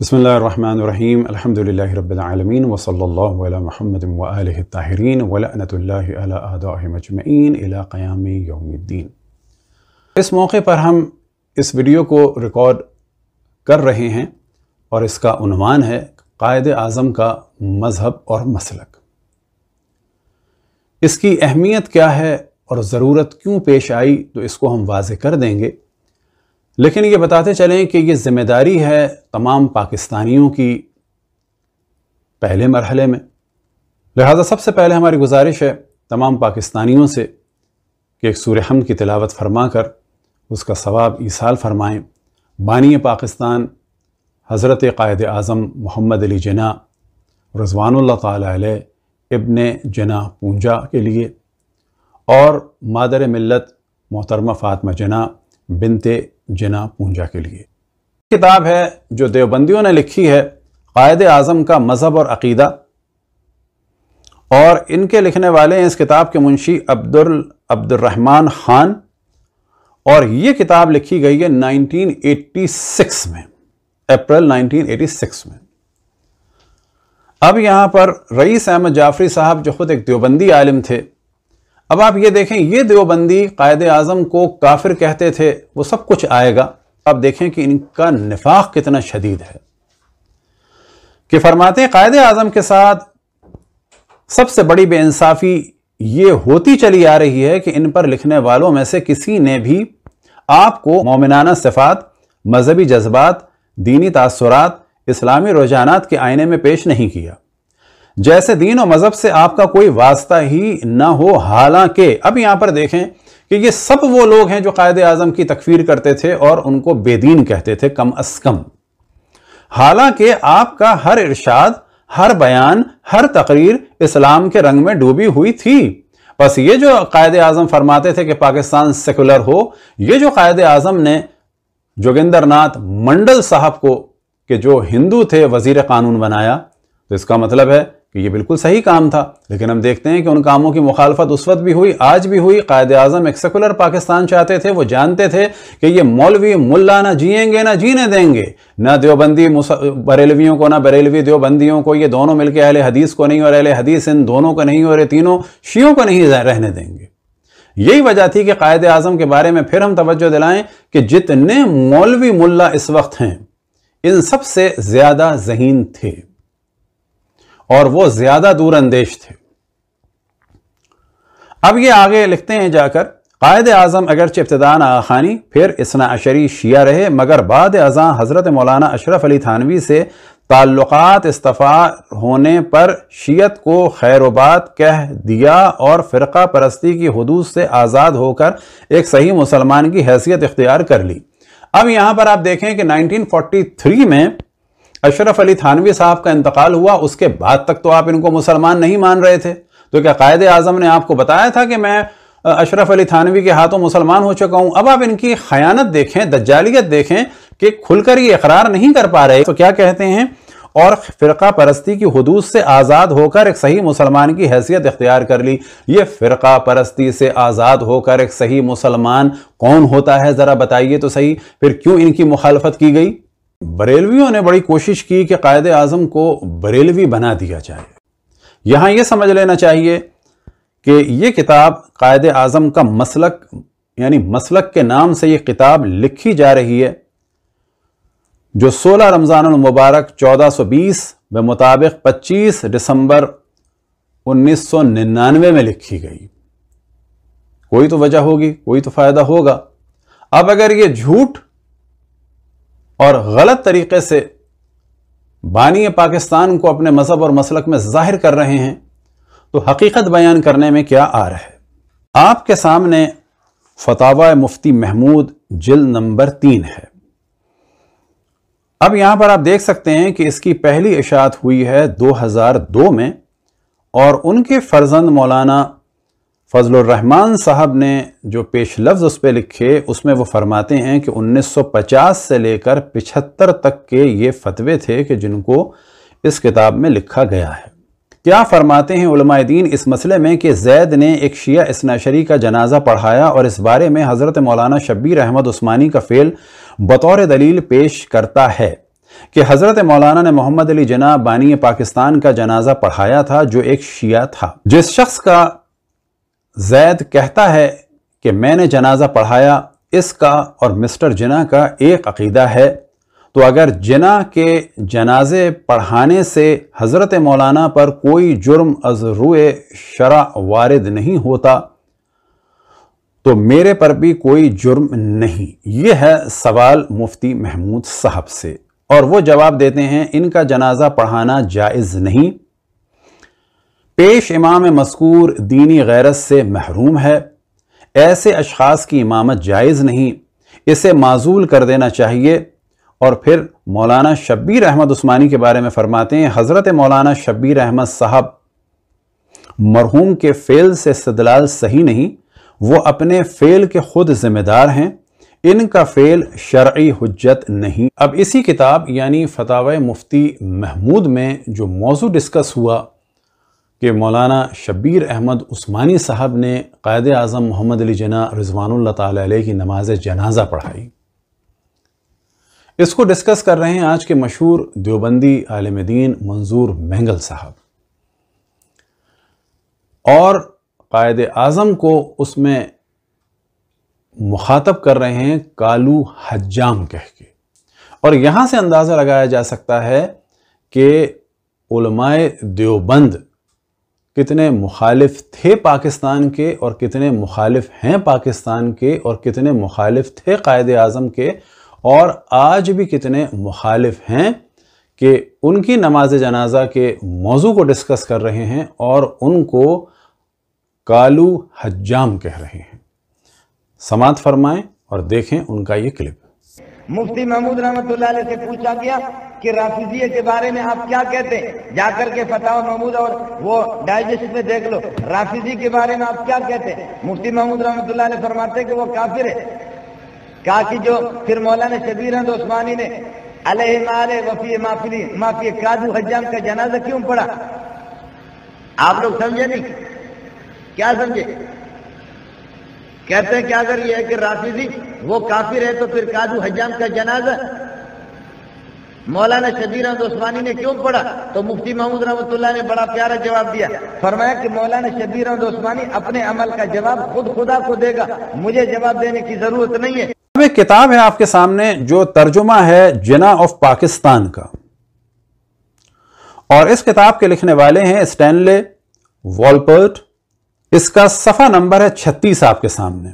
बसमीम अलहमदिल्लाबीन रब्बिल महमद व सल्लल्लाहु अला मुहम्मद क़याम इस मौके पर हम इस वीडियो को रिकॉर्ड कर रहे हैं और इसका अनवान है कायद अज़म का मज़हब और मसलक इसकी अहमियत क्या है और ज़रूरत क्यों पेश आई तो इसको हम वाज कर देंगे लेकिन ये बताते चलें कि ये ज़िम्मेदारी है तमाम पाकिस्तानियों की पहले मरहले में लिहाजा सबसे पहले हमारी गुजारिश है तमाम पाकिस्तानियों से कि एक सूर्य हम की तिलावत फरमा कर उसका सवाब ईसाल फरमाएँ बानी पाकिस्तान हज़रत कायद अज़म मोहम्मद अली जना रजवान तबन जना पूंजा के लिए और मादर मिलत मोहतरमा फ़ातमा जना बिनते जना पूंजा के लिए किताब है जो देवबंदियों ने लिखी है कायद आज़म का मज़हब और अकीदा और इनके लिखने वाले हैं इस किताब के मुंशी अब्दुल अब्दुलरहमान ख़ान और ये किताब लिखी गई है 1986 में अप्रैल 1986 में अब यहाँ पर रईस अहमद जाफरी साहब जो ख़ुद एक देवबंदी आलिम थे अब आप ये देखें ये देवबंदी कायद आज़म को काफिर कहते थे वो सब कुछ आएगा आप देखें कि इनका निफाक कितना शदीद है कि फरमाते कायद आज़म के साथ सबसे बड़ी बेइंसाफ़ी ये होती चली आ रही है कि इन पर लिखने वालों में से किसी ने भी आपको मोमिनाना सिफात मजहबी जज्बात दीनी तासरात इस्लामी रुझाना के आईने में पेश नहीं किया जैसे दीन और मज़हब से आपका कोई वास्ता ही ना हो हालांकि अब यहां पर देखें कि ये सब वो लोग हैं जो कायद आजम की तकफीर करते थे और उनको बेदीन कहते थे कम अज कम हालांकि आपका हर इरशाद हर बयान हर तकरीर इस्लाम के रंग में डूबी हुई थी बस ये जो कायद आजम फरमाते थे कि पाकिस्तान सेकुलर हो ये जो कायद आजम ने जोगिंदर नाथ मंडल साहब को कि जो हिंदू थे वजीर कानून बनाया तो इसका मतलब है कि ये बिल्कुल सही काम था लेकिन हम देखते हैं कि उन कामों की मुखालफत उस वक्त भी हुई आज भी हुई कायद अजम एक सेकुलर पाकिस्तान चाहते थे वो जानते थे कि ये मौलवी मुल्ला ना जियेंगे ना जीने देंगे ना देवबंदी बरेलवियों को ना बरेलवी देवबंदियों को ये दोनों मिलकर अहल हदीस को नहीं और अहल हदीस इन दोनों को नहीं और ये तीनों शीयों को नहीं रहने देंगे यही वजह थी कि कायद अजम के बारे में फिर हम तवज्जो दिलाएं कि जितने मौलवी मुल्ला इस वक्त हैं इन सबसे ज़्यादा जहीन थे और वो ज्यादा दूरंदेश थे अब ये आगे लिखते हैं जाकर कायद आजम अगरचे इब्तदान आखानी फिर इसना अशरी शिया रहे मगर बाद अजा हज़रत मौलाना अशरफ अली थानवी से ताल्लुक़ात इस्तफ़ा होने पर शीयत को खैरबाद कह दिया और फ़िरका परस्ती की हदूद से आज़ाद होकर एक सही मुसलमान की हैसियत इख्तियार कर ली अब यहाँ पर आप देखें कि 1943 में अशरफ अली थानवी साहब का इंतकाल हुआ उसके बाद तक तो आप इनको मुसलमान नहीं मान रहे थे तो क्या कायद आजम ने आपको बताया था कि मैं अशरफ अली थानवी के हाथों मुसलमान हो चुका हूं अब आप इनकी खयानत देखें दज्जालियत देखें कि खुलकर ये इकरार नहीं कर पा रहे तो क्या कहते हैं और फ़िरका परस्ती की हदूद से आज़ाद होकर एक सही मुसलमान की हैसियत इख्तियार कर ली ये फ़िरका परस्ती से आज़ाद होकर एक सही मुसलमान कौन होता है ज़रा बताइए तो सही फिर क्यों इनकी मुखालफत की गई बरेलवियों ने बड़ी कोशिश की कि कायद आजम को बरेलवी बना दिया जाए यहां यह समझ लेना चाहिए कि यह किताब कायद आजम का मसलक यानी मसलक के नाम से यह किताब लिखी जा रही है जो 16 रमज़ान मुबारक 1420 में मुताबिक 25 दिसंबर 1999 में लिखी गई कोई तो वजह होगी कोई तो फ़ायदा होगा अब अगर यह झूठ और गलत तरीके से बानिय पाकिस्तान को अपने मज़हब और मसलक में जाहिर कर रहे हैं तो हकीकत बयान करने में क्या आ रहा है आपके सामने फतावा मुफ्ती महमूद जिल नंबर तीन है अब यहां पर आप देख सकते हैं कि इसकी पहली इशात हुई है 2002 में और उनके फर्जंद मौलाना फजलरहमान साहब ने जो पेश लफ्ज़ उस पर लिखे उसमें वो फरमाते हैं कि 1950 से लेकर 75 तक के ये फतवे थे कि जिनको इस किताब में लिखा गया है क्या फरमाते हैं दीन इस मसले में कि जैद ने एक शिया इसनाशरी का जनाजा पढ़ाया और इस बारे में हज़रत मौलाना शब्बीर अहमद उस्मानी का फ़ेल बतौर दलील पेश करता है कि हज़रत मौलाना ने मोहम्मद अली जना बानी पाकिस्तान का जनाजा पढ़ाया था जो एक शिया था जिस शख्स का जैद कहता है कि मैंने जनाजा पढ़ाया इसका और मिस्टर जिना का एक अकीदा है तो अगर जिना के जनाजे पढ़ाने से हज़रत मौलाना पर कोई जुर्म अजरू शरा वारद नहीं होता तो मेरे पर भी कोई जुर्म नहीं यह है सवाल मुफ्ती महमूद साहब से और वो जवाब देते हैं इनका जनाजा पढ़ाना जायज़ नहीं पेश इमाम मस्कूर दीनी गैरत से महरूम है ऐसे अशखास की इमामत जायज़ नहीं इसे माजूल कर देना चाहिए और फिर मौलाना शब्बीर अहमद उस्मानी के बारे में फरमाते हैं हज़रत मौलाना शब्बीर अहमद साहब मरहूम के फ़ेल से सदलाल सही नहीं वो अपने फ़ेल के ख़ुद ज़िम्मेदार हैं इनका फ़ेल शर्य हजत नहीं अब इसी किताब यानी फताव मुफ्ती महमूद में जो मौजू डिस्कस हुआ कि मौलाना शबीर अहमद उस्मानी साहब ने कायद अज़म मोहम्मद अली जना रिजवान तै की नमाज जनाजा पढ़ाई इसको डिस्कस कर रहे हैं आज के मशहूर देवबंदी आलम दीन मंजूर मैंगल साहब और कायद अज़म को उसमें मुखातब कर रहे हैं कालू हजाम कह के और यहाँ से अंदाज़ा लगाया जा सकता है कि उलमाए देवबंद कितने मुखालिफ थे पाकिस्तान के और कितने मुखालिफ हैं पाकिस्तान के और कितने मुखालिफ थे कायद अज़म के और आज भी कितने मुखालिफ हैं कि उनकी नमाज जनाजा के मौजू को डिस्कस कर रहे हैं और उनको कालू हज्जाम कह रहे हैं समात फरमाएं और देखें उनका ये क्लिप मुफ्ती महमूद रहमत से पूछा गया कि राफिजिए के बारे में आप क्या कहते हैं जाकर के फताह महमूद और वो डाइजेस्ट में देख लो राफिजी के बारे में आप क्या कहते हैं मुफ्ती महमूद रहमत फरमाते कि वो काफिर है कहा कि जो फिर मौलाना शबीर अहमद तो उस्मानी ने अलह वफी माफी माफी काजू हजाम का जनाजा क्यों पड़ा आप लोग समझे नहीं क्या समझे कहते हैं कि अगर ये है कि राफिजी वो काफिर है तो फिर काजू हजाम का जनाजा मौलाना शबीर अहमद उस्मानी ने क्यों पढ़ा तो मुफ्ती महमूद रहमतुल्ला ने बड़ा प्यारा जवाब दिया फरमाया कि मौलाना शबीर अहमद उस्मानी अपने अमल का जवाब खुद खुदा को देगा मुझे जवाब देने की जरूरत नहीं है अब एक किताब है आपके सामने जो तर्जुमा है जिना ऑफ पाकिस्तान का और इस किताब के लिखने वाले हैं स्टैनले वॉलपर्ट इसका सफा नंबर है छत्तीस आपके सामने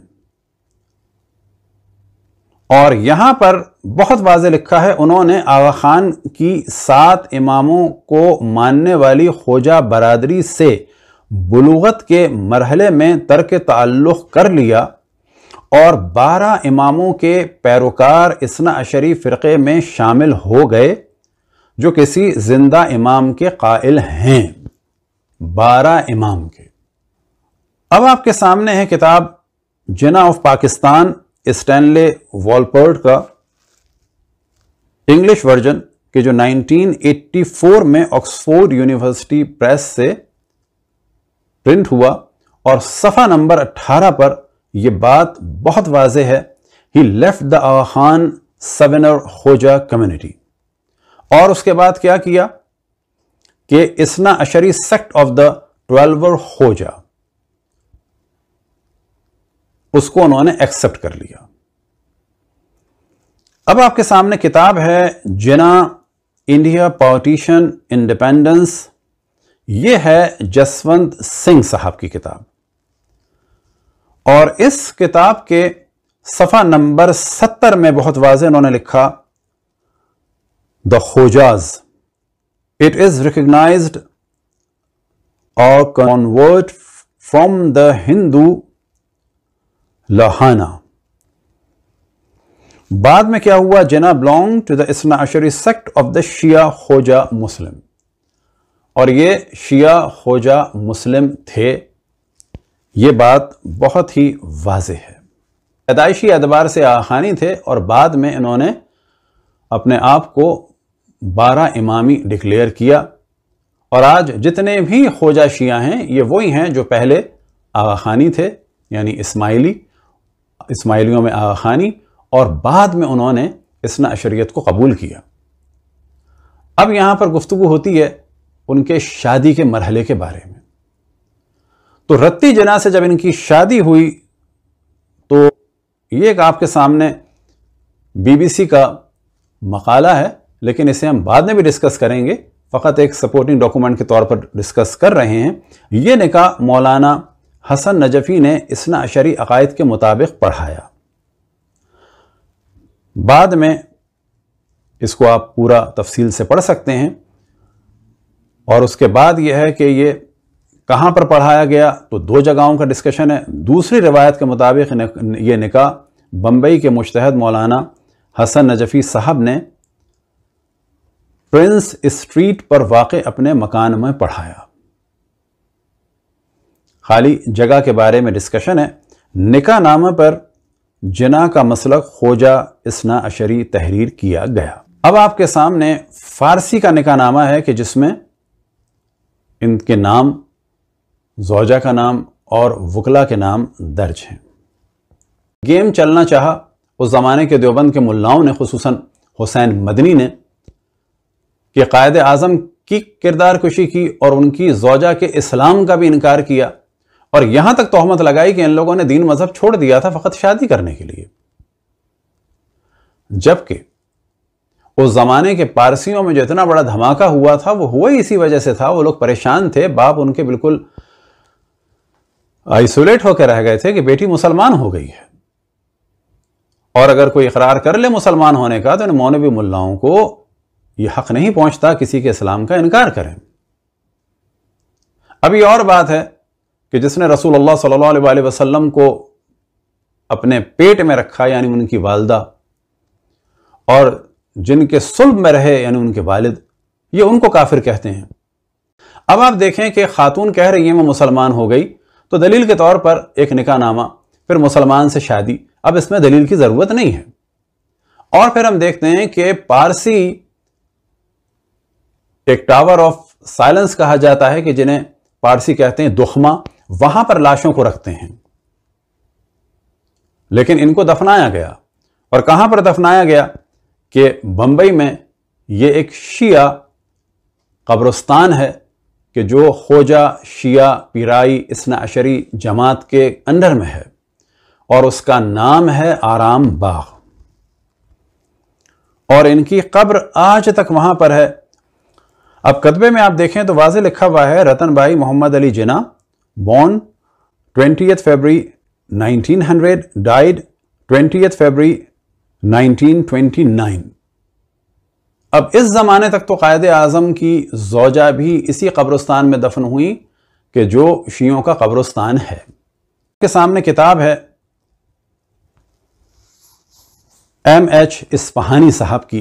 और यहां पर बहुत वाज लिखा है उन्होंने आगा खान की सात इमामों को मानने वाली खोजा बरादरी से बलूगत के मरहले में तर्क ताल्लुक़ कर लिया और बारह इमामों के पैरोकार इसना अशरी फ़िरक़े में शामिल हो गए जो किसी ज़िंदा इमाम के कायल हैं बारह इमाम के अब आपके सामने है किताब Jinnah of Pakistan Stanley Wolpert का इंग्लिश वर्जन के जो 1984 में ऑक्सफोर्ड यूनिवर्सिटी प्रेस से प्रिंट हुआ और सफ़ा नंबर 18 पर यह बात बहुत वाजे है ही लेफ्ट द आहान सेवेनर होजा कम्युनिटी और उसके बाद क्या किया कि इसना अशरी सेक्ट ऑफ द ट्वेल्वर होजा उसको उन्होंने एक्सेप्ट कर लिया अब आपके सामने किताब है जिना इंडिया पॉलिटिशियन इंडिपेंडेंस ये है जसवंत सिंह साहब की किताब और इस किताब के सफ़ा नंबर सत्तर में बहुत वाज उन्होंने लिखा the Khojas it is recognise और convert from the Hindu Lohana बाद में क्या हुआ Jinnah belong to the Isna sect of the Shia Khoja Muslim और ये शिया खोजा मुस्लिम थे ये बात बहुत ही वाज है पैदाइशी एतबार से आखानी थे और बाद में इन्होंने अपने आप को बारह इमामी डिक्लेयर किया और आज जितने भी खोजा शिया हैं ये वही हैं जो पहले आगाखानी थे यानी इस्माइली इसमाइलियों में आगा खानी और बाद में उन्होंने इसना अशरीत को कबूल किया अब यहाँ पर गुफ्तु होती है उनके शादी के मरहले के बारे में तो रत्ती जना से जब इनकी शादी हुई तो ये एक आपके सामने बीबीसी का मकाला है लेकिन इसे हम बाद में भी डिस्कस करेंगे फ़कत एक सपोर्टिंग डॉक्यूमेंट के तौर पर डिस्कस कर रहे हैं ये निका मौलाना हसन नजफ़ी ने इसना अशरी अकायद के मुताबिक पढ़ाया बाद में इसको आप पूरा तफसील से पढ़ सकते हैं और उसके बाद यह है कि ये कहाँ पर पढ़ाया गया तो दो जगहों का डिस्कशन है दूसरी रवायत के मुताबिक ये निका बम्बई के मुश्तहद मौलाना हसन नजफ़ी साहब ने प्रिंस स्ट्रीट पर वाक़ अपने मकान में पढ़ाया खाली जगह के बारे में डिस्कशन है निका नाम पर जना का मसल खोजा इसना अशरी तहरीर किया गया अब आपके सामने फारसी का निका नामा है कि जिसमें इनके नाम जोजा का नाम और वकला के नाम दर्ज हैं गेम चलना चाहा उस ज़माने के देवबंद के मुल्लाओं ने खसूस हुसैन मदनी ने कि कायद अजम की किरदार कुशी की और उनकी जोजा के इस्लाम का भी इनकार किया और यहां तक तोहमत लगाई कि इन लोगों ने दीन मजहब छोड़ दिया था फकत शादी करने के लिए जबकि उस जमाने के पारसियों में जो इतना बड़ा धमाका हुआ था वो हुआ ही इसी वजह से था वो लोग परेशान थे बाप उनके बिल्कुल आइसोलेट होकर रह गए थे कि बेटी मुसलमान हो गई है और अगर कोई इकरार कर ले मुसलमान होने का तो इन मौनबी मुल्लाओं को यह हक नहीं पहुंचता किसी के इस्लाम का इनकार करें अभी और बात है कि जिसने रसूल अल्लाह सल्लल्लाहु अलैहि वसल्लम को अपने पेट में रखा यानी उनकी वालदा और जिनके सुल्ब में रहे यानी उनके वालिद ये उनको काफिर कहते हैं अब आप देखें कि खातून कह रही है वो मुसलमान हो गई तो दलील के तौर पर एक निकाहनामा फिर मुसलमान से शादी अब इसमें दलील की ज़रूरत नहीं है और फिर हम देखते हैं कि पारसी एक टावर ऑफ साइलेंस कहा जाता है कि जिन्हें पारसी कहते हैं दुखमा वहां पर लाशों को रखते हैं लेकिन इनको दफनाया गया और कहां पर दफनाया गया कि बंबई में ये एक शिया कब्रस्तान है कि जो खोजा शिया पिराई इसना अशरी जमात के अंडर में है और उसका नाम है आराम बाग और इनकी कब्र आज तक वहां पर है अब कतबे में आप देखें तो वाज लिखा हुआ है रतन भाई मोहम्मद अली जिना born 20th February 1900, died 20th February 1929. अब इस ज़माने तक तो कायद आज़म की जोजा भी इसी कब्रस्तान में दफन हुई कि जो शियों का कब्रस्तान है के सामने किताब है एम एच इस्पहानी साहब की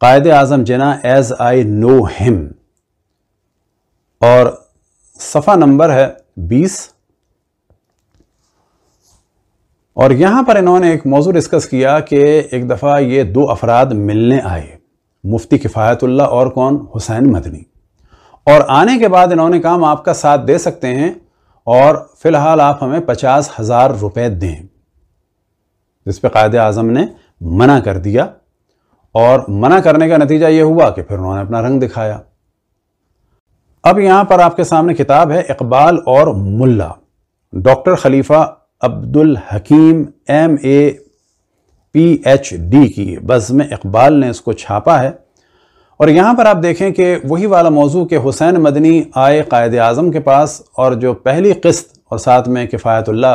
कायद आज़म जना एज आई नो हिम और सफ़ा नंबर है बीस और यहां पर इन्होंने एक मौजू डिस्कस किया कि एक दफ़ा ये दो अफराद मिलने आए मुफ्ती किफ़ायतुल्ला और कौन हुसैन मदनी और आने के बाद इन्होंने कहा आपका साथ दे सकते हैं और फ़िलहाल आप हमें पचास हज़ार रुपये दें जिस पर कायद आजम ने मना कर दिया और मना करने का नतीजा ये हुआ कि फिर उन्होंने अपना रंग दिखाया अब यहाँ पर आपके सामने किताब है इकबाल और मुल्ला doctor Khalifa Abdul Hakim M A P H D की बज़म इकबाल ने इसको छापा है और यहाँ पर आप देखें कि वही वाला मौजू के हुसैन मदनी आए कायद अज़म के पास और जो पहली किस्त और साथ में किफ़ायतुल्ला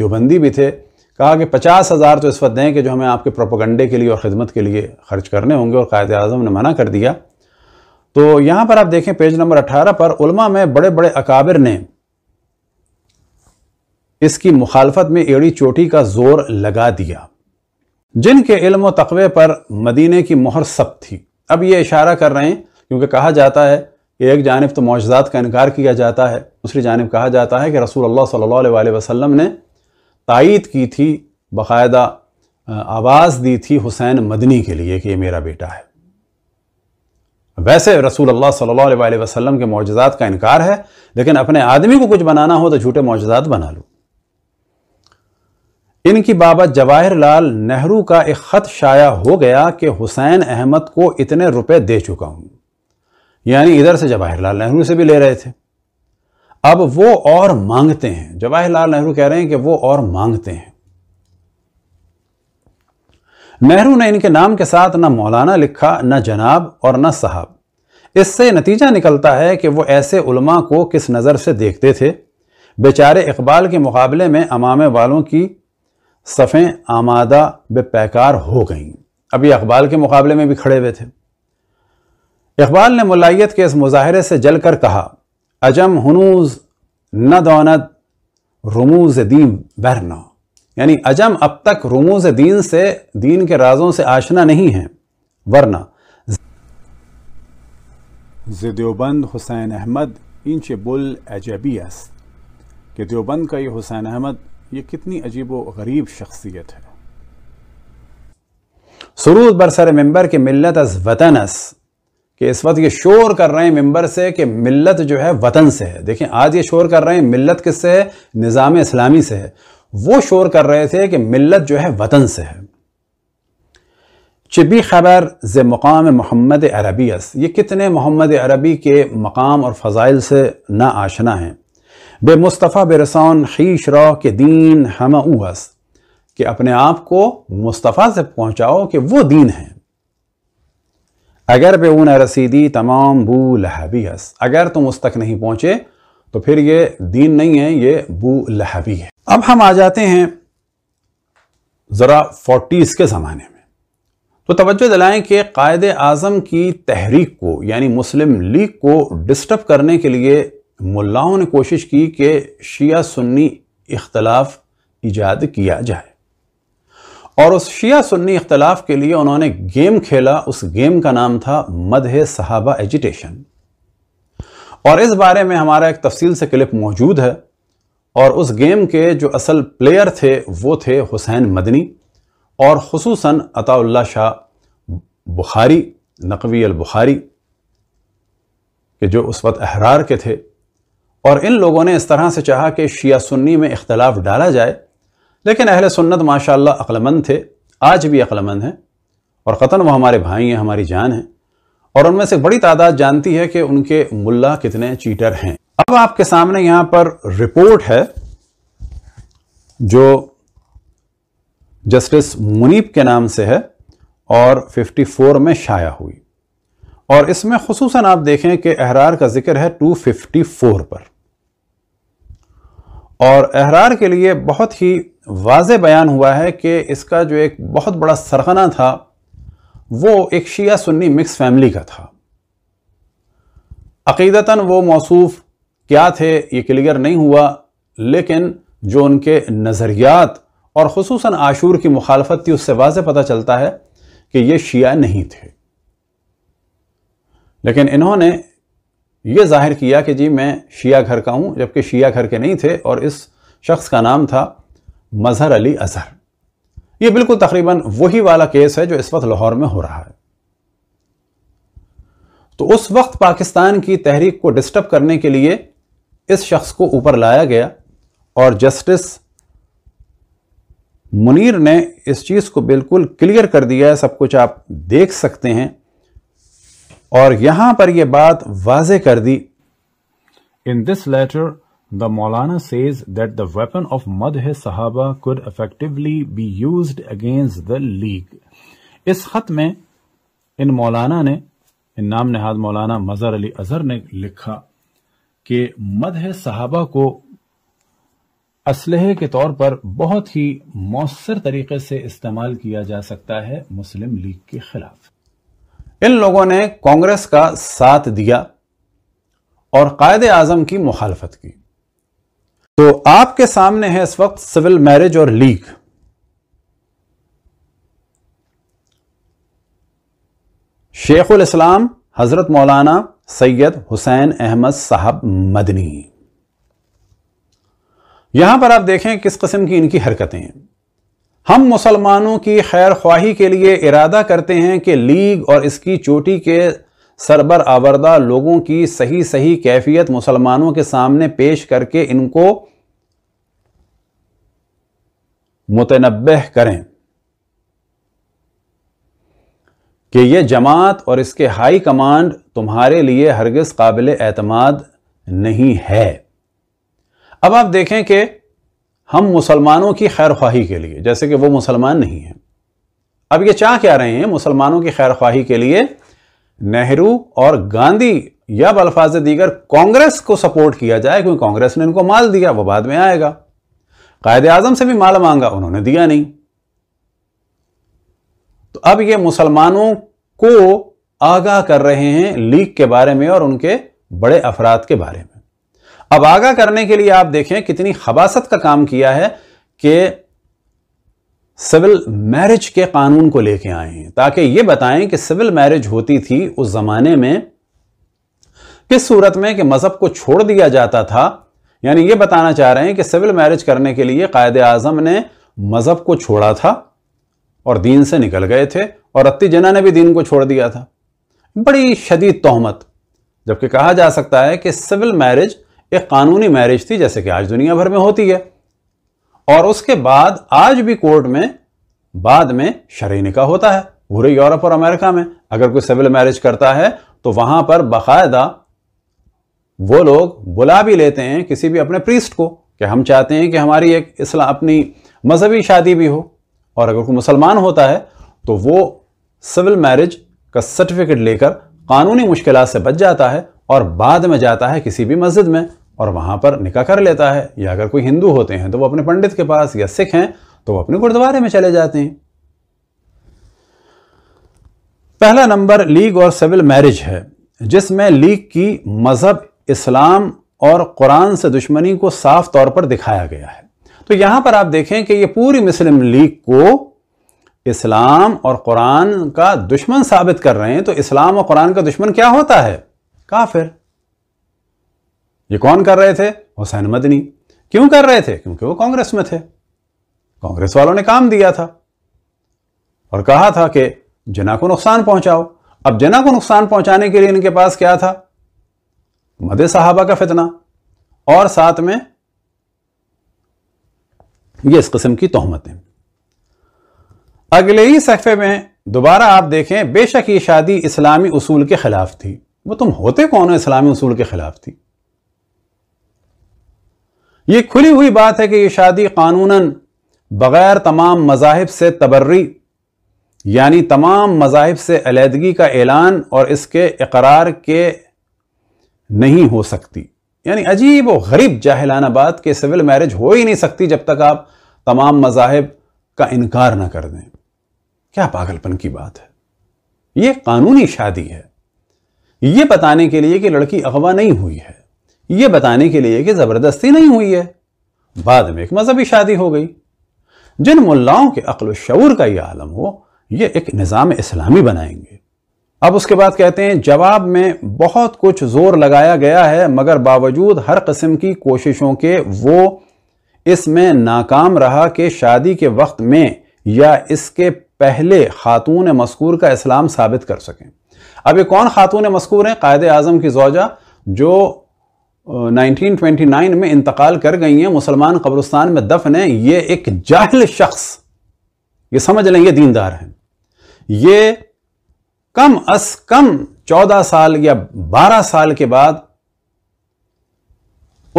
देवबंदी भी थे कहा कि पचास हज़ार तो इस वक्त दें कि जो हमें आपके प्रोपोगंडे के लिए और ख़िदमत के लिए खर्च करने होंगे और कायद अज़म ने मना कर दिया तो यहाँ पर आप देखें पेज नंबर 18 पर उलमा में बड़े बड़े अकाबिर ने इसकी मुखालफत में एड़ी चोटी का जोर लगा दिया जिनके इल्म व तकवे पर मदीने की मोहर सब थी अब ये इशारा कर रहे हैं क्योंकि कहा जाता है कि एक जानब तो मौजदात का इनकार किया जाता है दूसरी जानब कहा जाता है कि रसूल अल्लाह सल्ला वसम ने तायद की थी बाकायदा आवाज़ दी थी हुसैन मदनी के लिए कि ये मेरा बेटा है वैसे रसूल अल्लाह सल्लल्लाहु अलैहि वसल्लम के मौजदात का इनकार है लेकिन अपने आदमी को कुछ बनाना हो तो झूठे मौजदात बना लो इनकी बाबत जवाहरलाल नेहरू का एक ख़त शाया हो गया कि हुसैन अहमद को इतने रुपए दे चुका हूँ यानी इधर से जवाहरलाल नेहरू से भी ले रहे थे अब वो और मांगते हैं जवाहरलाल नेहरू कह रहे हैं कि वो और मांगते हैं नेहरू ने इनके नाम के साथ ना मौलाना लिखा ना जनाब और ना साहब इससे नतीजा निकलता है कि वो ऐसे उलमा को किस नज़र से देखते थे बेचारे इकबाल के मुकाबले में अमामे वालों की सफ़ें आमादा बेपैकार हो गईं अभी अकबाल के मुकाबले में भी खड़े हुए थे इकबाल ने मुलायत के इस मुजाहरे से जल कर कहा अजम हनूज न दौनत रमूज दीन बहरना यानी अजम अब तक रमूज दीन से दीन के राजों से आशना नहीं है वरना ز देवबंद हुसैन अहमद इंच बुल अजबी अस्त कि देवबंद का ये हुसैन अहमद ये कितनी अजीब व गरीब शख्सियत है सरूद बरसर मेंबर के मिलत अस वतन अस कि इस वक्त ये शोर कर रहे हैं मेंबर से कि मिलत जो है वतन से है देखें आज ये शोर कर रहे हैं मिलत किससे है निज़ाम इस्लामी से है वो शोर कर रहे थे कि मिलत जो है वतन से है چه بی خبر ز مقام محمد عربی است ये कितने मोहम्मद अरबी के मकाम और फ़ज़ाइल से ना आशना हैं बे मुस्तफ़ा बेरसान खीश रह के दीन हम अस कि अपने आप को मुस्तफ़ा से पहुँचाओ कि वो दीन है अगर बे ऊन रसीदी तमाम बू लहबी हस अगर तुम उस तक नहीं पहुँचे तो फिर ये दीन नहीं है ये बू लहबी है अब हम आ जाते हैं ज़रा फोर्टीज़ के ज़माने में तो तवज्जो दिलाएं कि कायद आज़म की तहरीक को यानी मुस्लिम लीग को डिस्टर्ब करने के लिए मुल्लाओं ने कोशिश की कि शिया सुन्नी इख्तलाफ ईजाद किया जाए और उस शिया सुन्नी इख्तलाफ के लिए उन्होंने गेम खेला उस गेम का नाम था मदह सहाबा एजिटेशन और इस बारे में हमारा एक तफसील से क्लिप मौजूद है और उस गेम के जो असल प्लेयर थे वो थे हुसैन मदनी और खसूस अताउल्ला शाह बुखारी नकवी अलबुखारी के जो उस वक्त अहरार के थे और इन लोगों ने इस तरह से चाहा कि शिया सुन्नी में इख्तलाफ डाला जाए लेकिन अहले सुन्नत माशा अक्लमंद थे आज भी अक्लमंद हैं और कतन वह हमारे भाई हैं हमारी जान हैं और उनमें से बड़ी तादाद जानती है कि उनके मुल्ला कितने चीटर हैं अब आपके सामने यहाँ पर रिपोर्ट है जो जस्टिस मुनीब के नाम से है और 54 में शाया हुई और इसमें खसूस आप देखें कि अहरार का जिक्र है 254 पर और अहरार के लिए बहुत ही वाज बयान हुआ है कि इसका जो एक बहुत बड़ा सरगना था वो एक शिया सुन्नी मिक्स फैमिली का था अकीदता वो मौसू क्या थे ये क्लियर नहीं हुआ लेकिन जो उनके नज़रियात और खसूस आशूर की मुखालफत थी उससे वाज पता चलता है कि ये शिया नहीं थे लेकिन इन्होंने ये जाहिर किया कि जी मैं शिया घर का हूँ जबकि शिया घर के नहीं थे और इस शख्स का नाम था मजहर अली अजहर ये बिल्कुल तकरीबन वही वाला केस है जो इस वक्त लाहौर में हो रहा है तो उस वक्त पाकिस्तान की तहरीक को डिस्टर्ब करने के लिए इस शख्स को ऊपर लाया गया और जस्टिस मुनीर ने इस चीज़ को बिल्कुल क्लियर कर दिया है सब कुछ आप देख सकते हैं और यहाँ पर यह बात वाज कर दी इन दिस लेटर द मौलाना says that the weapon of मद है सहाबा could effectively be use against the league इस खत में इन मौलाना ने इन नाम नहाद मौलाना मजहर अली अजहर ने लिखा कि मद है सहाबा को असलहे के तौर पर बहुत ही मौसर तरीके से इस्तेमाल किया जा सकता है मुस्लिम लीग के खिलाफ इन लोगों ने कांग्रेस का साथ दिया और कायद आजम की मुखालफत की तो आपके सामने है इस वक्त सिविल मैरिज और लीग उल इस्लाम हजरत मौलाना सैयद हुसैन अहमद साहब मदनी यहां पर आप देखें किस किस्म की इनकी हरकतें हैं हम मुसलमानों की खैर ख्वाही के लिए इरादा करते हैं कि लीग और इसकी चोटी के सरबर आवरदा लोगों की सही सही कैफियत मुसलमानों के सामने पेश करके इनको मुतनब करें कि यह जमात और इसके हाई कमांड तुम्हारे लिए हरगज़ काबिल एतमाद नहीं है अब आप देखें कि हम मुसलमानों की खैर ख्वाही के लिए जैसे कि वो मुसलमान नहीं है अब ये चाह क्या रहे हैं मुसलमानों की खैर ख्वाही के लिए नेहरू और गांधी या बल्फाज दीगर कांग्रेस को सपोर्ट किया जाए क्योंकि कांग्रेस ने इनको माल दिया वो बाद में आएगा कायद आजम से भी माल मांगा उन्होंने दिया नहीं तो अब ये मुसलमानों को आगाह कर रहे हैं लीग के बारे में और उनके बड़े अफराद के बारे में अब आगा करने के लिए आप देखें कितनी हबासत का काम किया है कि सिविल मैरिज के कानून को लेके आए हैं ताकि ये बताएं कि सिविल मैरिज होती थी उस जमाने में किस सूरत में कि मजहब को छोड़ दिया जाता था यानी ये बताना चाह रहे हैं कि सिविल मैरिज करने के लिए कायद आजम ने मजहब को छोड़ा था और दीन से निकल गए थे और अत्ती जना ने भी दीन को छोड़ दिया था बड़ी शदीद तोहमत जबकि कहा जा सकता है कि सिविल मैरिज एक कानूनी मैरिज थी जैसे कि आज दुनिया भर में होती है और उसके बाद आज भी कोर्ट में बाद में शरी निका होता है पूरे यूरोप और अमेरिका में अगर कोई सिविल मैरिज करता है तो वहां पर बाकायदा वो लोग बुला भी लेते हैं किसी भी अपने प्रीस्ट को कि हम चाहते हैं कि हमारी एक इस्लाम अपनी मजहबी शादी भी हो और अगर कोई मुसलमान होता है तो वो सिविल मैरिज का सर्टिफिकेट लेकर कानूनी मुश्किल से बच जाता है और बाद में जाता है किसी भी मस्जिद में और वहाँ पर निका कर लेता है या अगर कोई हिंदू होते हैं तो वो अपने पंडित के पास या सिख हैं तो वो अपने गुरुद्वारे में चले जाते हैं पहला नंबर लीग और सिविल मैरिज है जिसमें लीग की मज़हब इस्लाम और कुरान से दुश्मनी को साफ तौर पर दिखाया गया है तो यहां पर आप देखें कि ये पूरी मुस्लिम लीग को इस्लाम और कुरान का दुश्मन साबित कर रहे हैं तो इस्लाम और कुरान का दुश्मन क्या होता है काफिर ये कौन कर रहे थे हुसैन मदनी क्यों कर रहे थे क्योंकि वो कांग्रेस में थे कांग्रेस वालों ने काम दिया था और कहा था कि जना को नुकसान पहुंचाओ अब जना को नुकसान पहुंचाने के लिए इनके पास क्या था मदे साहबा का फितना और साथ में ये इस किस्म की तोहमतें अगले ही सफ़े में दोबारा आप देखें बेशक ये शादी इस्लामी उसूल के खिलाफ थी वो तुम होते कौन हो इस्लामी असूल के खिलाफ थी ये खुली हुई बात है कि ये शादी कानूनन बगैर तमाम मजाहब से तबर्री यानी तमाम मजाहब से अलीहदगी का ऐलान और इसके इकरार के नहीं हो सकती यानी अजीब और गरीब जाहिलाना बात कि सिविल मैरिज हो ही नहीं सकती जब तक आप तमाम मजाहब का इनकार ना कर दें क्या पागलपन की बात है ये कानूनी शादी है ये बताने के लिए कि लड़की अगवा नहीं हुई है ये बताने के लिए कि ज़बरदस्ती नहीं हुई है बाद में एक मजहबी शादी हो गई जिन मुलाओं के अक्ल शूर का यह आलम हो यह एक निज़ाम इस्लामी बनाएंगे अब उसके बाद कहते हैं जवाब में बहुत कुछ जोर लगाया गया है मगर बावजूद हर कस्म की कोशिशों के वो इसमें नाकाम रहा कि शादी के वक्त में या इसके पहले खातून मस्कूर का इस्लाम साबित कर सकें अब ये कौन खातून मस्कूर हैं कायद अजम की जोजा जो 1929 में इंतकाल कर गई हैं मुसलमान कब्रस्तान में दफन है ये एक जाहिल शख्स ये समझ लें ये दीनदार हैं ये कम अस कम 14 साल या 12 साल के बाद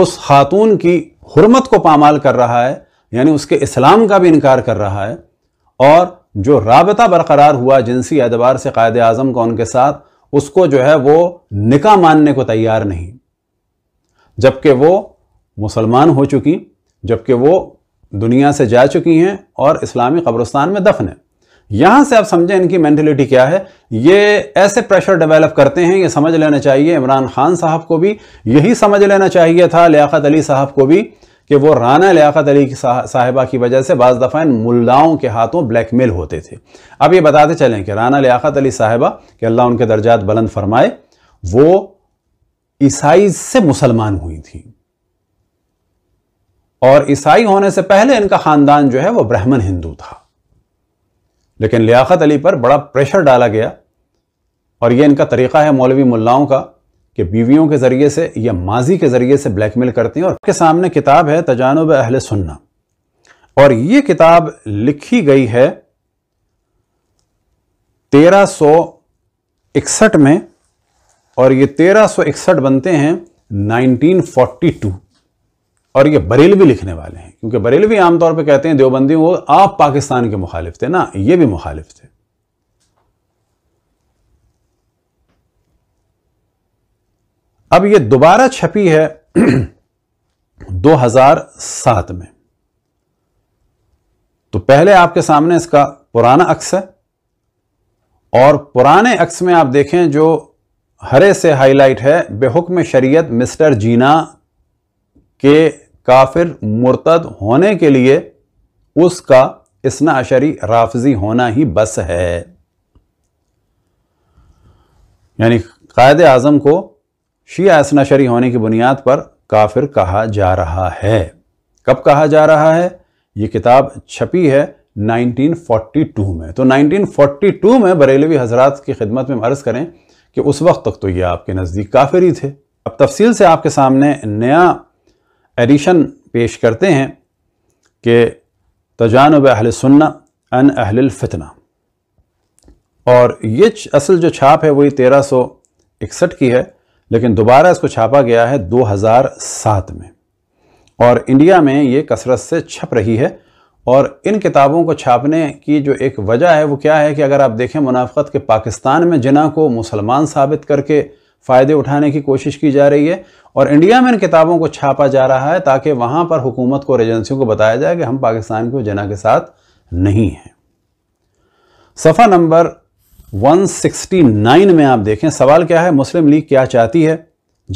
उस खातून की हरमत को पामाल कर रहा है यानी उसके इस्लाम का भी इनकार कर रहा है और जो रबता बरकरार हुआ जिनसी एतबार से कायद अजम का उनके साथ उसको जो है वो निका मानने को तैयार नहीं जबकि वो मुसलमान हो चुकी जबकि वो दुनिया से जा चुकी हैं और इस्लामी कब्रस्तान में दफन है यहां से आप समझें इनकी मैंटिलिटी क्या है ये ऐसे प्रेशर डेवलप करते हैं ये समझ लेना चाहिए इमरान खान साहब को भी यही समझ लेना चाहिए था लियात अली साहब को भी कि वो राना लियाकत अली साहिबा की वजह से बज़ दफ़ा इन मुल्लाओं के हाथों ब्लैकमेल होते थे अब ये बताते चलें कि राना लियाकत अली साहिबा कि अल्लाह उनके दर्जात बुलंद फरमाए वो ईसाई से मुसलमान हुई थी और ईसाई होने से पहले इनका ख़ानदान जो है वह ब्राह्मण हिंदू था लेकिन लियाकत अली पर बड़ा प्रेशर डाला गया और ये इनका तरीक़ा है मौलवी मुल्लाओं का कि बीवियों के ज़रिए से या माजी के ज़रिए से ब्लैकमेल करते हैं और आपके सामने किताब है तजानब अहल सुन्ना और ये किताब लिखी गई है तेरह सो इकसठ में और ये तेरह सौ इकसठ बनते हैं 1942 और ये बरेलवी लिखने वाले हैं क्योंकि बरेलवी आमतौर पर कहते हैं देवबंदी वो आप पाकिस्तान के मुखालिफ थे ना ये भी मुखालिफ थे अब ये दोबारा छपी है 2007 में तो पहले आपके सामने इसका पुराना अक्स है और पुराने अक्स में आप देखें जो हरे से हाईलाइट है बेहुक्म शरीयत मिस्टर जीना के काफिर मुर्तद होने के लिए उसका इसना अशरी राफजी होना ही बस है यानी कायद आज़म को शिया असनाशरी होने की बुनियाद पर काफिर कहा जा रहा है कब कहा जा रहा है ये किताब छपी है 1942 में तो 1942 में बरेलवी हजरात की खिदमत में अर्ज़ करें कि उस वक्त तक तो ये आपके नज़दीक काफिर ही थे अब तफसील से आपके सामने नया एडिशन पेश करते हैं कि तजानब अहल सुन्ना अन अहल फितना और ये असल जो छाप है वही तेरह सौ इकसठ की है लेकिन दोबारा इसको छापा गया है 2007 में और इंडिया में ये कसरत से छप रही है और इन किताबों को छापने की जो एक वजह है वो क्या है कि अगर आप देखें मुनाफ़त के पाकिस्तान में जिना को मुसलमान साबित करके फ़ायदे उठाने की कोशिश की जा रही है और इंडिया में इन किताबों को छापा जा रहा है ताकि वहाँ पर हुकूमत को और एजेंसियों को बताया जाए कि हम पाकिस्तान को जना के साथ नहीं हैं सफ़ा नंबर 169 में आप देखें सवाल क्या है मुस्लिम लीग क्या चाहती है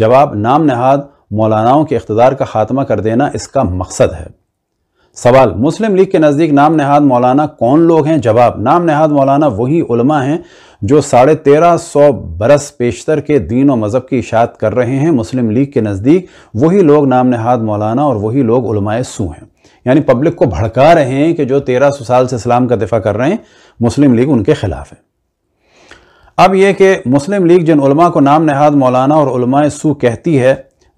जवाब नाम नहाद मौलानाओं के अकतदार का खात्मा कर देना इसका मकसद है सवाल मुस्लिम लीग के नज़दीक नाम नहाद मौलाना कौन लोग हैं जवाब नाम नहाद मौलाना वही उलमा हैं जो साढ़े तेरह सौ बरस पेशतर के दीन और मज़हब की इशात कर रहे हैं मुस्लिम लीग के नज़दीक वही लोग नाम नहाद मौलाना और वही लोग उलमाए सू हैं यानी पब्लिक को भड़का रहे हैं कि जो तेरह सौ साल से इस्लाम का दिफा कर रहे हैं मुस्लिम लीग उनके खिलाफ है अब यह कि मुस्लिम लीग जिन उलमा को नाम नहाद मौलाना और उलमा सू कहती है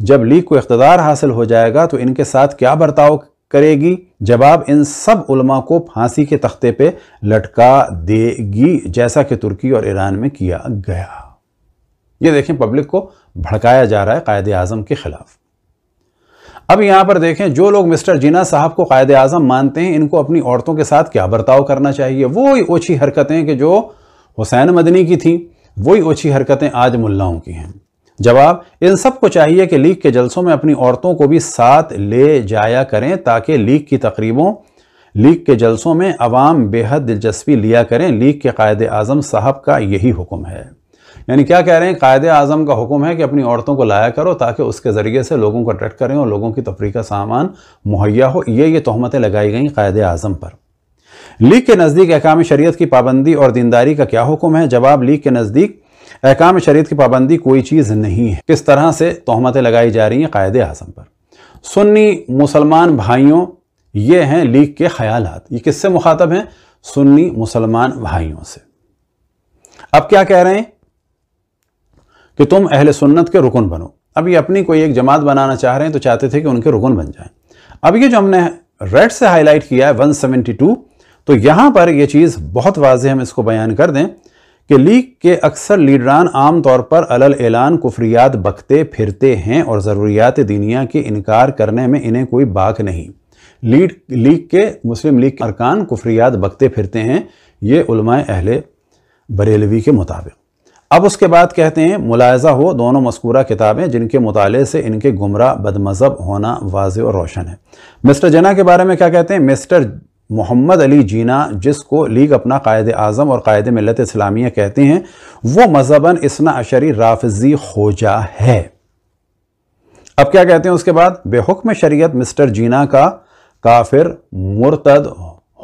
जब लीग को इकतदार हासिल हो जाएगा तो इनके साथ क्या बर्ताव करेगी जवाब इन सब उलमा को फांसी के तख्ते पे लटका देगी जैसा कि तुर्की और ईरान में किया गया ये देखें पब्लिक को भड़काया जा रहा है कायद आजम के खिलाफ अब यहां पर देखें जो लोग मिस्टर जीना साहब को कायद आजम मानते हैं इनको अपनी औरतों के साथ क्या बर्ताव करना चाहिए वो ओछी हरकतें कि जो हुसैन मदनी की थी वही ओछी हरकतें आज मुल्लाओं की हैं जवाब इन सब को चाहिए कि लीग के जलसों में अपनी औरतों को भी साथ ले जाया करें ताकि लीग की तकरीबों लीग के जलसों में अवाम बेहद दिलचस्पी लिया करें लीग के कायद आज़म साहब का यही हुक्म है यानी क्या कह रहे हैं कायद आज़म का हुक्म है कि अपनी औरतों को लाया करो ताकि उसके ज़रिए से लोगों को अट्रैक्ट करें और लोगों की तफरी का सामान मुहैया हो ये ये तहमतें लगाई गई कायद आज़म पर लीग के नज़दीक अहकाम शरीयत की पाबंदी और दीनदारी का क्या हुक्म है जवाब लीग के नज़दीक अहकाम शरीयत की पाबंदी कोई चीज़ नहीं है किस तरह से तोहमतें लगाई जा रही हैं कायद आजम पर सुन्नी मुसलमान भाइयों ये हैं लीग के ख्याल ये किससे मुखातब हैं सुन्नी मुसलमान भाइयों से अब क्या कह रहे हैं कि तुम अहल सुन्नत के रुकन बनो अब ये अपनी कोई एक जमात बनाना चाह रहे हैं तो चाहते थे कि उनके रुकन बन जाएं अब ये जो हमने रेड से हाईलाइट किया है 172 तो यहाँ पर यह चीज़ बहुत वाजह हम इसको बयान कर दें कि लीग के अक्सर लीडरान आम तौर पर अलल ऐलान कुफरियात बकते फिरते हैं और ज़रूरियात दीनिया के इनकार करने में इन्हें कोई बाक नहीं लीड लीग के मुस्लिम लीग अरकान कुफरियात बकते फिरते हैं ये उलमाए अहल बरेलवी के मुताबिक अब उसके बाद कहते हैं मुलायजा हो दोनों मस्कूरा किताबें जिनके मुताले से इनके गुमराह बदमज़हब होना वाज और रोशन है मिस्टर जना के बारे में क्या कहते हैं मिस्टर मोहम्मद अली जीना जिसको लीग अपना कायद आज़म और कायद मिलत इस्लामिया कहते हैं वो मजहबन इसना अशरी राफजी खोजा है अब क्या कहते हैं उसके बाद बेहुक्म शरीयत मिस्टर जीना का काफिर मुर्तद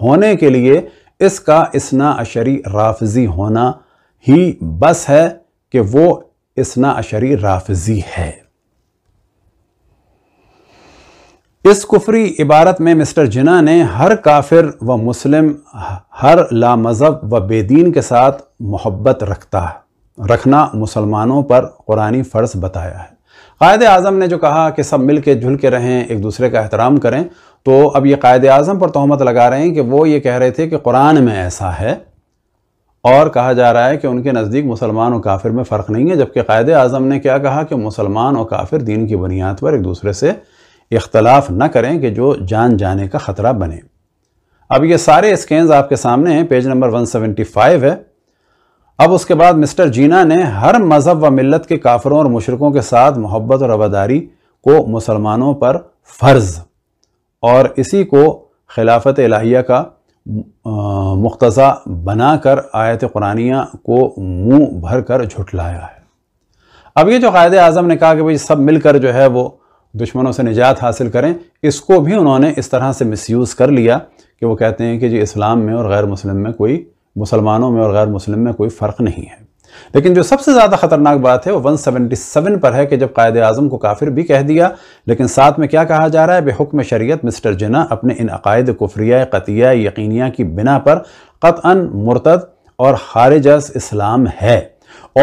होने के लिए इसका इसना अशरी राफजी होना ही बस है कि वो इसना अशरी राफजी है इस कुफरी इबारत में मिस्टर जिना ने हर काफिर व मुस्लिम हर ला मज़हब व बेदीन के साथ मोहब्बत रखता है रखना मुसलमानों पर कुरानी फ़र्ज बताया है कायद अज़म ने जो कहा कि सब मिल के जुल के रहें एक दूसरे का एहतराम करें तो अब ये कायद अज़म पर तहमत लगा रहे हैं कि वो ये कह रहे थे कि कुरान में ऐसा है और कहा जा रहा है कि उनके नज़दीक मुसलमान और काफिर में फ़र्क नहीं है जबकि कायद अज़म ने क्या कहा कि मुसलमान और काफिर दीन की बुनियाद पर एक दूसरे से इख्तलाफ न करें कि जो जान जाने का ख़तरा बने अब ये सारे स्कैन आपके सामने हैं पेज नंबर 175 है अब उसके बाद मिस्टर जीना ने हर मज़हब व मिलत के काफरों और मशरकों के साथ मोहब्बत और रवादारी को मुसलमानों पर फ़र्ज़ और इसी को खिलाफत इलाहिया का मुख्तज़ा बनाकर आयत कुरानिया को मुंह भर कर झुटलाया है अब ये जो कायद अजम ने कहा कि भाई सब मिलकर जो है वो दुश्मनों से निजात हासिल करें इसको भी उन्होंने इस तरह से मिसयूज़ कर लिया कि वो कहते हैं कि जी इस्लाम में और गैर मुस्लिम में कोई मुसलमानों में और गैर मुस्लिम में कोई फ़र्क नहीं है लेकिन जो सबसे ज़्यादा ख़तरनाक बात है वो सेवन पर है कि जब कायद अजम को काफिर भी कह दिया लेकिन साथ में क्या कहा जा रहा है बेहुक्म शरीयत मिस्टर जिना अपने इन अकायद कुफ्रिया कतिया यकीनिया की बिना पर कतअन मुर्तद और खारिजस इस्लाम है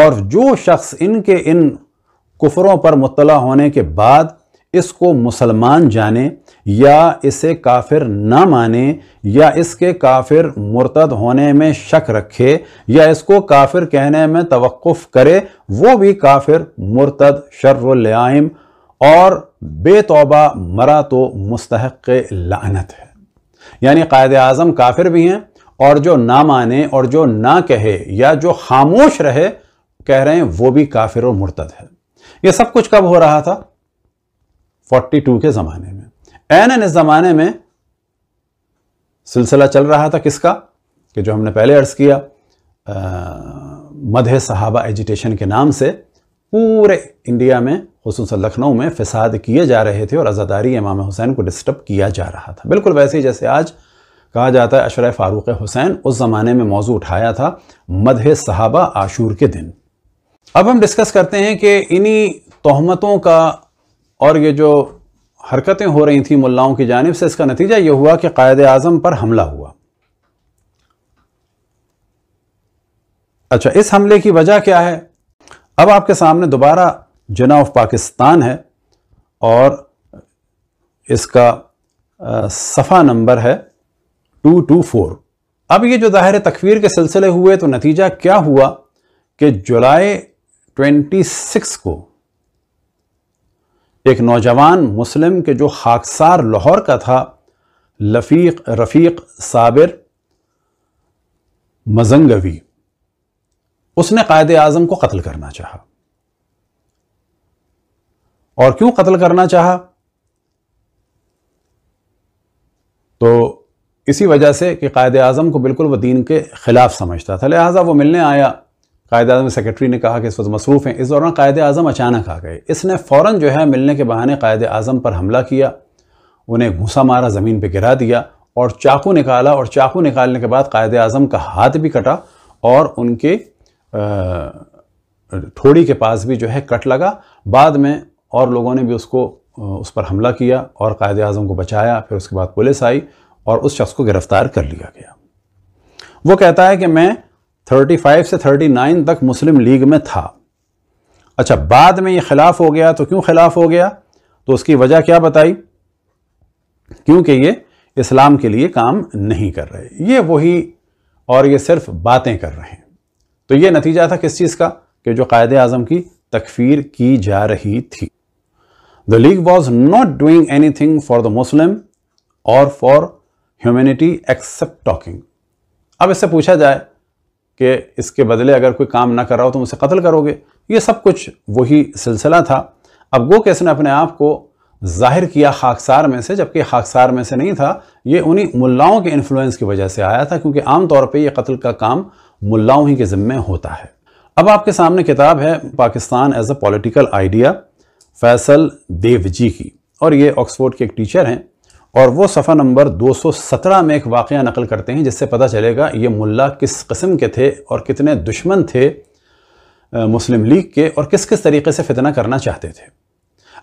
और जो शख्स इनके इन कुफरों पर मुतला होने के बाद इसको मुसलमान जाने या इसे काफिर ना माने या इसके काफिर मुर्तद होने में शक रखे या इसको काफिर कहने में तवक़ुफ़ करे वो भी काफिर मुर्तद शर्रम और बेतौबा मरा तो मुस्तक लानत है यानी कायद अज़म काफिर भी हैं और जो ना माने और जो ना कहे या जो खामोश रहे कह रहे हैं वो भी काफिर और मुर्तद है ये सब कुछ कब हो रहा था 42 के ज़माने में एन एन इस ज़माने में सिलसिला चल रहा था किसका कि जो हमने पहले अर्ज़ किया मध्य सहाबा एजिटेशन के नाम से पूरे इंडिया में खसूस लखनऊ में फसाद किए जा रहे थे और आज़ादारी इमाम हुसैन को डिस्टर्ब किया जा रहा था बिल्कुल वैसे ही जैसे आज कहा जाता है अशर फ़ारूक हुसैन उस ज़माने में मौजू उठाया था मध्य सहाबा आशूर के दिन अब हम डिस्कस करते हैं कि इन्हीं तहमतों का और ये जो हरकतें हो रही थी मुल्लाओं की जानब से इसका नतीजा ये हुआ कि कायद अजम पर हमला हुआ अच्छा इस हमले की वजह क्या है अब आपके सामने दोबारा जना ऑफ पाकिस्तान है और इसका सफ़ा नंबर है टू टू फोर अब ये जो ज़ाहिर तकवीर के सिलसिले हुए तो नतीजा क्या हुआ कि जुलाई ट्वेंटी सिक्स को एक नौजवान मुस्लिम के जो खाकसार लाहौर का था लफीक रफ़ीक साबिर मजंगवी उसने कायद आज़म को कत्ल करना चाहा और क्यों कत्ल करना चाहा तो इसी वजह से कि कायद आज़म को बिल्कुल वह दीन के ख़िलाफ़ समझता था लिहाजा वो मिलने आया कायद अजम सेक्रेटरी ने कहा कि इस वक्त मसरूफ़ हैं इस दौरान कायद अजम अचानक आ गए इसने फ़ौर जो है मिलने के बहाने कायद अजम पर हमला किया उन्हें घूसा मारा ज़मीन पर गिरा दिया और चाकू निकाला और चाकू निकालने के बाद कायद अजम का हाथ भी कटा और उनके थोड़ी के पास भी जो है कट लगा बाद में और लोगों ने भी उसको उस पर हमला किया और कायद अजम को बचाया फिर उसके बाद पुलिस आई और उस शख्स को गिरफ़्तार कर लिया गया वो कहता है कि मैं 35 से 39 तक मुस्लिम लीग में था अच्छा बाद में ये खिलाफ हो गया तो क्यों खिलाफ हो गया तो उसकी वजह क्या बताई क्योंकि ये इस्लाम के लिए काम नहीं कर रहे ये वही और ये सिर्फ बातें कर रहे हैं तो ये नतीजा था किस चीज़ का कि जो कायद अजम की तकफीर की जा रही थी the league was not doing anything for the Muslim और फॉर ह्यूमनिटी एक्सेप्ट टॉकिंग अब इससे पूछा जाए कि इसके बदले अगर कोई काम ना कर रहा हो तो उसे कत्ल करोगे ये सब कुछ वही सिलसिला था अब गो कैसे ने अपने आप को जाहिर किया खाकसार में से जबकि खाकसार में से नहीं था ये उन्हीं मुल्लाओं के इन्फ्लुएंस की वजह से आया था क्योंकि आम तौर पर यह कत्ल का काम मुल्लाओं ही के ज़िम्मे होता है अब आपके सामने किताब है Pakistan as a political idea Faisal Devji की और ये ऑक्सफोर्ड के एक टीचर हैं और वो सफ़ा नंबर 217 में एक वाक़ नकल करते हैं जिससे पता चलेगा ये मुल्ला किस कस्म के थे और कितने दुश्मन थे मुस्लिम लीग के और किस किस तरीके से फितना करना चाहते थे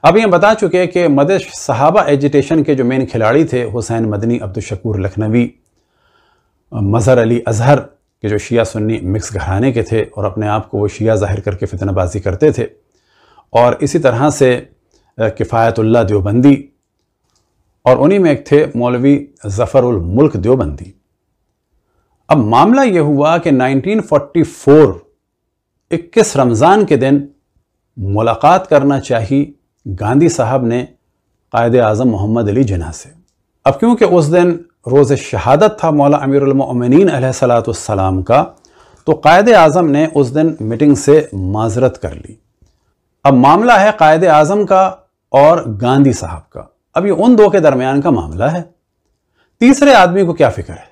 अब ये बता चुके हैं कि मद सहाबा एजिटेशन के जो मेन खिलाड़ी थे हुसैन मदनी अब्दुलशकूर लखनवी मज़हर अली अजहर के जो शिया सुन्नी मिक्स घराने के थे और अपने आप को वो शिया जाहिर करके फितनाबाजी करते थे और इसी तरह से किफ़ायतुल्ला देवबंदी और उन्हीं में एक थे मौलवी जफरुल मुल्क देवबंदी अब मामला यह हुआ कि 1944 21 रमज़ान के दिन मुलाकात करना चाहिए गांधी साहब ने कायद अजम मोहम्मद अली जना से अब क्योंकि उस दिन रोज़ शहादत था मौला अमीरमिन सलाम का तो कायद अजम ने उस दिन मीटिंग से माजरत कर ली अब मामला है कायद अजम का और गांधी साहब का अब ये उन दो के दरमियान का मामला है तीसरे आदमी को क्या फिक्र है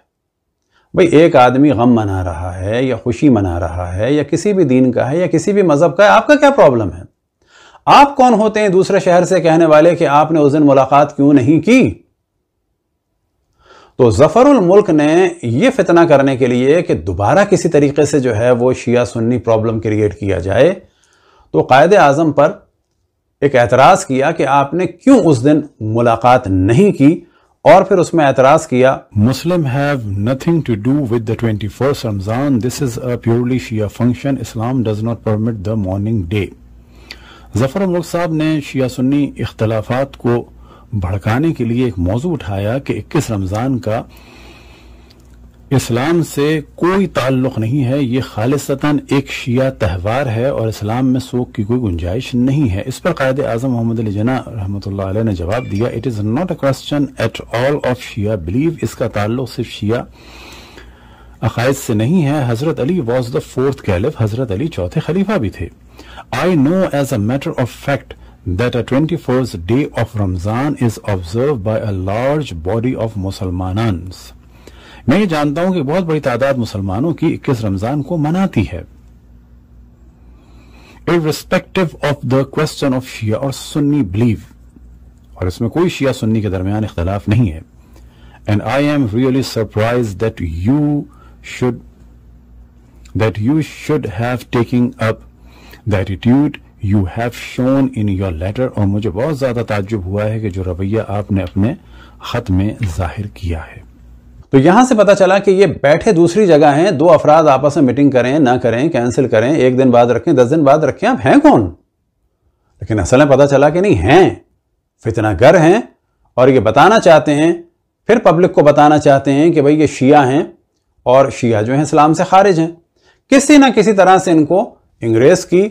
भाई एक आदमी गम मना रहा है या खुशी मना रहा है या किसी भी दीन का है या किसी भी मज़हब का है आपका क्या प्रॉब्लम है आप कौन होते हैं दूसरे शहर से कहने वाले कि आपने उस दिन मुलाकात क्यों नहीं की तो जफरुल मुल्क ने यह फितना करने के लिए कि दोबारा किसी तरीके से जो है वो शिया सुन्नी प्रॉब्लम क्रिएट किया जाए तो कायदे आजम पर एक एतराज़ किया कि आपने क्यों उस दिन मुलाकात नहीं की और फिर उसमें एतराज़ किया Muslim have nothing to do with the first Ramzan this is a purely Shia function Islam does not permit the mourning day Zafar Mulk साहब ने शिया सुन्नी इख्तलाफात को भड़काने के लिए एक मौजू उठाया कि 21 रमज़ान का इस्लाम से कोई ताल्लुक नहीं है ये खालिस्तान एक शिया त्यौहार है और इस्लाम में सोख की कोई गुंजाइश नहीं है इस पर कायद आजम मोहम्मद अली जना रहमत ने जवाब दिया it is not a question at all of Shia belief इसका ताल्लुक सिर्फ शिया अकायद से नहीं है हजरत Ali was the fourth caliph हजरत अली चौथे खलीफा भी थे I know as a matter of fact a twenty fourth day of Ramzan is observe by a large body of मुसलमान मैं ये जानता हूं कि बहुत बड़ी तादाद मुसलमानों की 21 रमजान को मनाती है irrespective of the question of Shia और सुन्नी बिलीव और इसमें कोई शिया सुन्नी के दरमियान इख्तलाफ नहीं है and I am really surprise that you should that you should have taking up the attitude you have shown in your letter और मुझे बहुत ज्यादा ताजुब हुआ है कि जो रवैया आपने अपने खत में जाहिर किया है तो यहां से पता चला कि ये बैठे दूसरी जगह हैं दो अफराद आपस में मीटिंग करें ना करें कैंसिल करें एक दिन बाद रखें दस दिन बाद रखें आप हैं कौन लेकिन असल में पता चला कि नहीं हैं घर हैं और ये बताना चाहते हैं फिर पब्लिक को बताना चाहते हैं कि भाई ये शिया हैं और शिया जो हैं इस्लाम से खारिज हैं किसी ना किसी तरह से इनको अंग्रेज़ की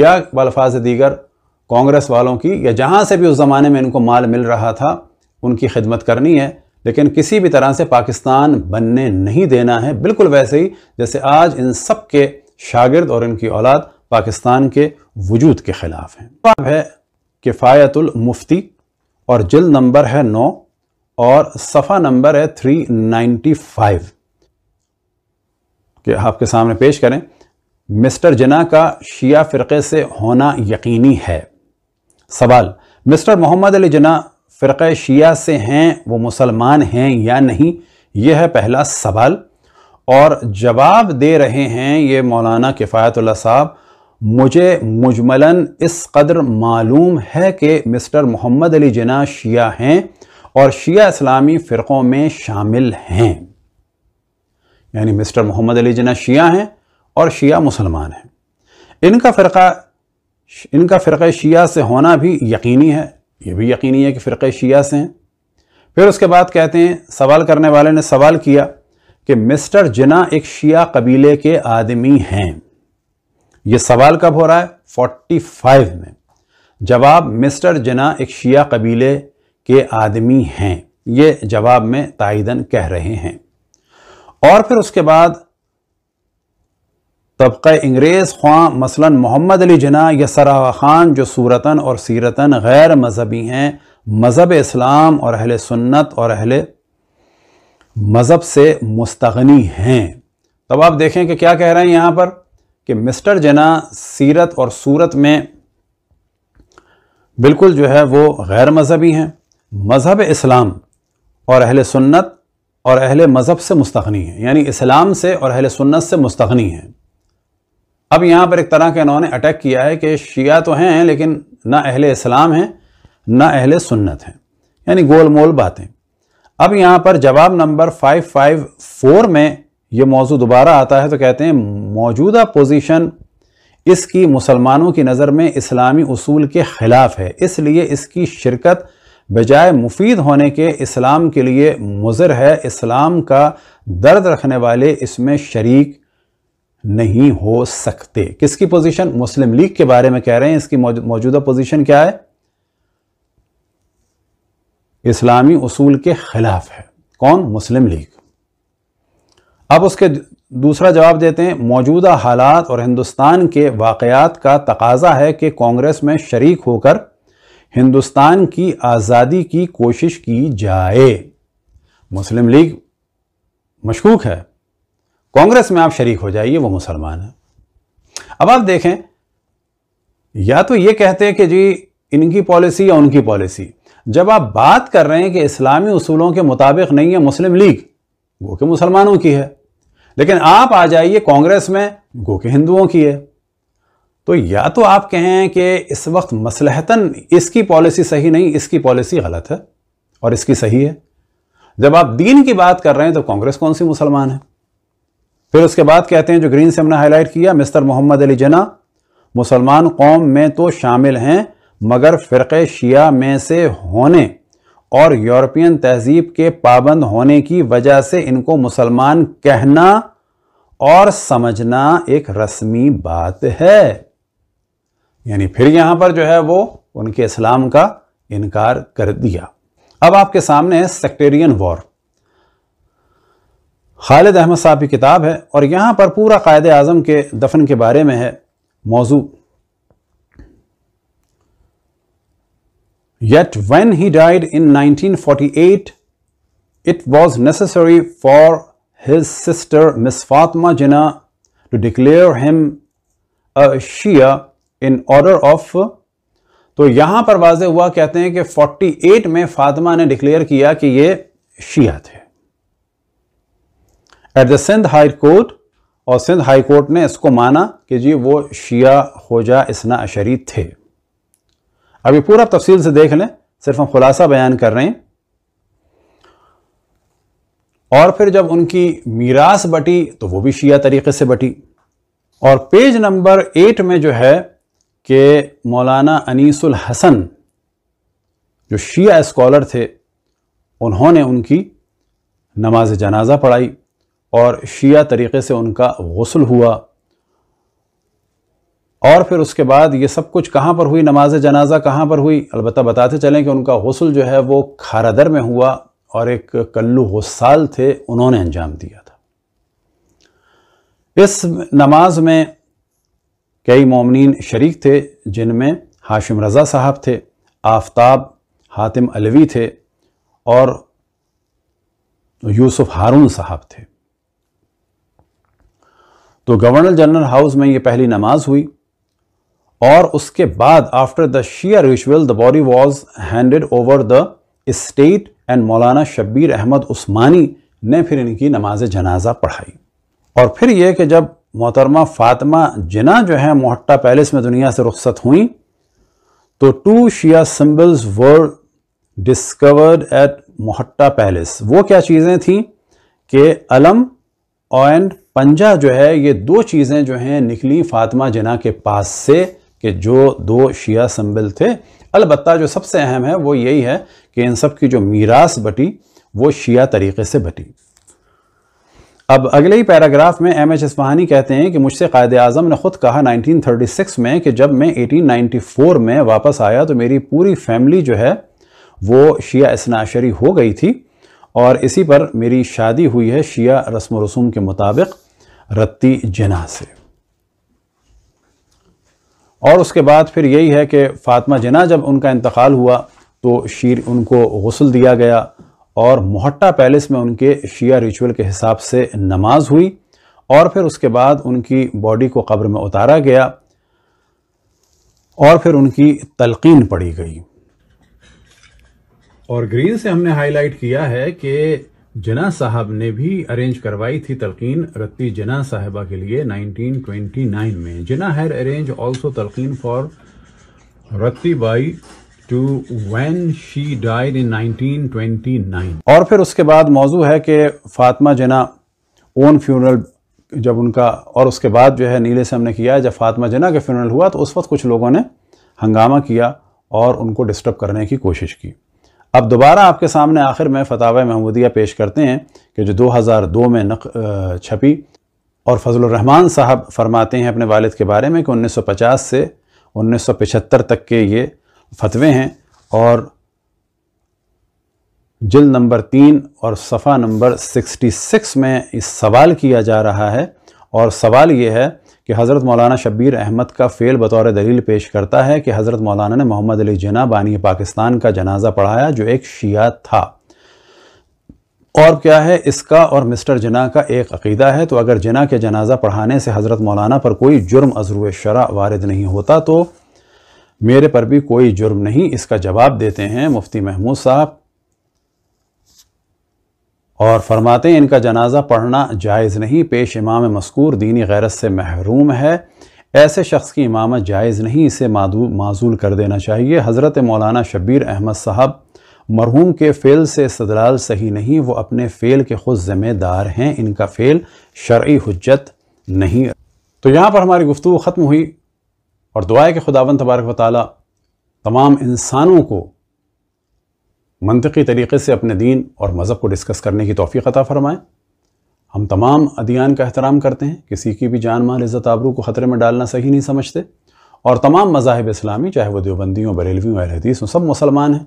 या बलफाज दीगर कांग्रेस वालों की या जहाँ से भी उस ज़माने में इनको माल मिल रहा था उनकी खिदमत करनी है लेकिन किसी भी तरह से पाकिस्तान बनने नहीं देना है बिल्कुल वैसे ही जैसे आज इन सब के शागिर्द और इनकी औलाद पाकिस्तान के वजूद के ख़िलाफ़ हैं है किफ़ायतुल मुफ्ती और जिल नंबर है नौ और सफ़ा नंबर है थ्री नाइन्टी फाइव के आपके सामने पेश करें मिस्टर जना का शिया फ़िरक़े से होना यकीनी है सवाल मिस्टर मोहम्मद अली जना फ़िरक़ शिया से हैं वो मुसलमान हैं या नहीं यह है पहला सवाल और जवाब दे रहे हैं ये मौलाना किफ़ायतल साहब मुझे मुजमलन इस कदर मालूम है कि मिस्टर मोहम्मद अली जना शिया हैं और शिया इस्लामी फ़िरक़ों में शामिल हैं यानी मिस्टर मोहम्मद अली जना शिया हैं और शिया मुसलमान हैं इनका फ़िरका इनका फ़िर शिया से होना भी यकीनी है ये भी यकीनी है कि फ़िर शिया से हैं फिर उसके बाद कहते हैं सवाल करने वाले ने सवाल किया कि मिस्टर जिना एक शिया कबीले के आदमी हैं ये सवाल कब हो रहा है फोर्टी फाइव में जवाब मिस्टर जिना एक शिया कबीले के आदमी हैं ये जवाब में तायदन कह रहे हैं और फिर उसके बाद तबका अंग्रेज़ ख़्वा मसला मोहम्मद अली जना या सराह खान जो सूरता और सीरता गैर मजहबी हैं मज़हब इस्लाम और अहल सुन्नत और अहल मज़हब से मुस्तगनी हैं तब आप देखें कि क्या कह रहे हैं यहाँ पर कि मिस्टर जना सीरत और सूरत में बिल्कुल जो है वो गैर मजहबी हैं मज़हब इस्लाम और अहल सुन्नत और अहल मज़हब से मुस्तगनी हैं यानी इस्लाम से और अहल सुन्नत से मुस्तगनी हैं अब यहाँ पर एक तरह के इन्होंने अटैक किया है कि शिया तो हैं लेकिन ना अहले इस्लाम हैं ना अहले सुन्नत हैं यानी गोल मोल बातें अब यहाँ पर जवाब नंबर फाइव फाइव फोर में ये मौजू दोबारा आता है तो कहते हैं मौजूदा पोजीशन इसकी मुसलमानों की नज़र में इस्लामी असूल के ख़िलाफ़ है इसलिए इसकी शिरकत बजाय मुफीद होने के इस्लाम के लिए मुजर है इस्लाम का दर्द रखने वाले इसमें शरीक नहीं हो सकते किसकी पोजीशन मुस्लिम लीग के बारे में कह रहे हैं इसकी मौजूदा पोजीशन क्या है इस्लामी उसूल के खिलाफ है कौन मुस्लिम लीग अब उसके दूसरा जवाब देते हैं मौजूदा हालात और हिंदुस्तान के वाकयात का तकाजा है कि कांग्रेस में शरीक होकर हिंदुस्तान की आज़ादी की कोशिश की जाए मुस्लिम लीग मशकूक है कांग्रेस में आप शरीक हो जाइए वो मुसलमान है अब आप देखें या तो ये कहते हैं कि जी इनकी पॉलिसी या उनकी पॉलिसी जब आप बात कर रहे हैं कि इस्लामी उसूलों के मुताबिक नहीं है मुस्लिम लीग वो के मुसलमानों की है लेकिन आप आ जाइए कांग्रेस में गो के हिंदुओं की है तो या तो आप कहें कि इस वक्त मसलहतन इसकी पॉलिसी सही नहीं इसकी पॉलिसी गलत है और इसकी सही है जब आप दीन की बात कर रहे हैं तो कांग्रेस कौन सी मुसलमान है फिर उसके बाद कहते हैं जो ग्रीन से हमने हाईलाइट किया मिस्टर मोहम्मद अली जना मुसलमान कौम में तो शामिल हैं मगर फिर शिया में से होने और यूरोपियन तहजीब के पाबंद होने की वजह से इनको मुसलमान कहना और समझना एक रस्मी बात है यानी फिर यहां पर जो है वो उनके इस्लाम का इनकार कर दिया अब आपके सामने है सेक्टेरियन वॉर खालिद अहमद साहब की किताब है और यहाँ पर पूरा कायद अज़म के दफन के बारे में है मौजू Yet when he died in 1948, it was necessary for his sister Miss Fatma Jinnah to declare him a Shia in order of तो यहाँ पर वाज हुआ कहते हैं कि 48 में फातिमा ने डिक्लेयर किया कि ये शिया थे at the Sindh high court और सिंध हाई कोर्ट ने इसको माना कि जी वो शिया खोजा इसना अशरी थे अभी पूरा तफसील से देख लें सिर्फ हम खुलासा बयान कर रहे हैं और फिर जब उनकी मीरास बटी तो वो भी शिया तरीके से बटी और पेज नंबर एट में जो है कि मौलाना अनीसुल हसन जो शिया स्कॉलर थे उन्होंने उनकी नमाज जनाजा पढ़ाई और शिया तरीक़े से उनका गसल हुआ और फिर उसके बाद ये सब कुछ कहाँ पर हुई नमाज जनाजा कहाँ पर हुई अलबत् बताते चलें कि उनका गसल जो है वो खारादर में हुआ और एक कल्लू गसाल थे उन्होंने अंजाम दिया था इस नमाज में कई ममिन शरीक थे जिनमें हाशिम रज़ा साहब थे आफताब हातिम अलवी थे और यूसुफ हारून साहब थे तो गवर्नर जनरल हाउस में ये पहली नमाज हुई और उसके बाद after the Shia ritual the body was handed over the state and मौलाना शब्बीर अहमद उस्मानी ने फिर इनकी नमाज जनाजा पढ़ाई और फिर यह कि जब मोहतरमा फातमा जिना जो है मोहट्टा पैलेस में दुनिया से रुख्सत हुई तो two Shia symbols were discovered at Mohatta palace वो क्या चीज़ें थी कि अलम और पंजा जो है ये दो चीज़ें जो हैं निकली फातिमा जना के पास से कि जो दो शिया संबल थे अलबत् जो सबसे अहम है वो यही है कि इन सब की जो मीरास बटी वो शिया तरीके से बटी अब अगले ही पैराग्राफ में एम एच इस्फहानी कहते हैं कि मुझसे कायद अजम ने ख़ुद कहा 1936 में कि जब मैं 1894 में वापस आया तो मेरी पूरी फैमिली जो है वो शिया इसनाशरी हो गई थी और इसी पर मेरी शादी हुई है शिया रस्म रसूम के मुताबिक रत्ती जना से और उसके बाद फिर यही है कि फ़ातमा जना जब उनका इंतकाल हुआ तो शीर उनको गसल दिया गया और मोहट्टा पैलेस में उनके शिया रिचुअल के हिसाब से नमाज हुई और फिर उसके बाद उनकी बॉडी को कब्र में उतारा गया और फिर उनकी तलकिन पड़ी गई और ग्रीन से हमने हाईलाइट किया है कि जना साहब ने भी अरेंज करवाई थी तलकीन रत्ती जना साहबा के लिए 1929 में जना हैर अरेंज आल्सो तलकीन for Ratti Bai too when she died in 1929 और फिर उसके बाद मौजू है कि फातमा जना ओन फ्यूनरल जब उनका और उसके बाद जो है नीले से हमने किया जब फातिमा जना का फ्यूनरल हुआ तो उस वक्त कुछ लोगों ने हंगामा किया और उनको डिस्टर्ब करने की कोशिश की अब दोबारा आपके सामने आखिर में फतावा महमूदिया पेश करते हैं कि जो 2002 में नक छपी और फजल रहमान साहब फरमाते हैं अपने वालिद के बारे में कि 1950 से 1975 तक के ये फतवे हैं और जिल नंबर तीन और सफ़ा नंबर 66 में इस सवाल किया जा रहा है और सवाल ये है कि हज़रत मौलाना शब्बीर अहमद का फ़ेल बतौर दलील पेश करता है कि हज़रत मौलाना ने मोहम्मद अली जना बानी पाकिस्तान का जनाजा पढ़ाया जो एक शिया था और क्या है इसका और मिस्टर जना का एक अकीदा है तो अगर जना के जनाजा पढ़ाने से हज़रत मौलाना पर कोई जुर्म अजरू शरा वारद नहीं होता तो मेरे पर भी कोई जुर्म नहीं इसका जवाब देते हैं मुफ्ती महमूद साहब और फरमाते हैं इनका जनाजा पढ़ना जायज़ नहीं पेश इमाम मस्कूर दीनी गैरत से महरूम है ऐसे शख्स की इमामत जायज़ नहीं इसे मादू माजूल कर देना चाहिए हज़रत मौलाना शबीर अहमद साहब मरहूम के फ़ेल से सदलाल सही नहीं वो अपने फ़ेल के खुद ज़िम्मेदार हैं इनका फ़ेल शर्य हजत नहीं तो यहाँ पर हमारी गुफ्तु ख़त्म हुई और दुआ के खुदावन तबारक वाली तमाम इंसानों को मनतकी तरीके से अपने दीन और मज़हब को डिस्कस करने की तोफ़ी अता फ़रमाएँ हम तमाम अदियान का एहतराम करते हैं किसी की भी जान माल इज़्ज़त आबरू को ख़तरे में डालना सही नहीं समझते और तमाम मज़ाहब इस्लामी चाहे वह देवबंदी हों बरेलवी हों हदीस हों सब मुसलमान हैं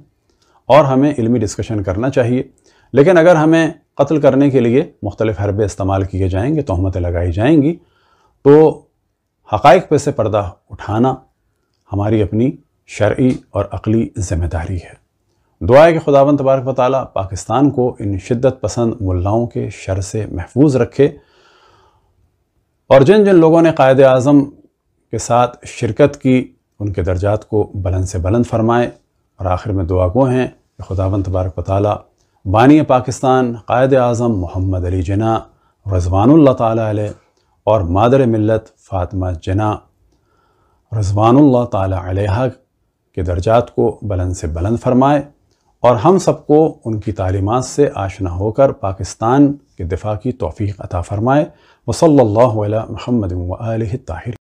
और हमें इलमी डिस्कशन करना चाहिए लेकिन अगर हमें कत्ल करने के लिए मुख्तलिफ हरबे इस्तेमाल किए जाएंगे तहमतें लगाई जाएंगी तो हक़ पे से पर्दा उठाना हमारी अपनी शर्य और अकली ज़िम्मेदारी है दुआ के खुदावन तबारक वाली पाकिस्तान को इन शिद्दत पसंद मुल्लाओं के शर से महफूज रखे और जिन जिन लोगों ने कायद अज़म के साथ शिरकत की उनके दर्जात को बुलंद से बुलंद फरमाएँ और आखिर में दुआ गो हैं कि खुदावन तबारक वाली बानी पाकिस्तान कायद अज़म मोहम्मद अली जना रजवानुल्ला ताली और मादर मिलत फ़ातिमा जना रजवानुल्ला ताली के दर्जात को बुलंद से बुलंद फरमाए और हम सबको उनकी तालीमत से आशना होकर पाकिस्तान के दिफा की तोफ़ी अता फ़रमाए वसल्ला महमद ताहिर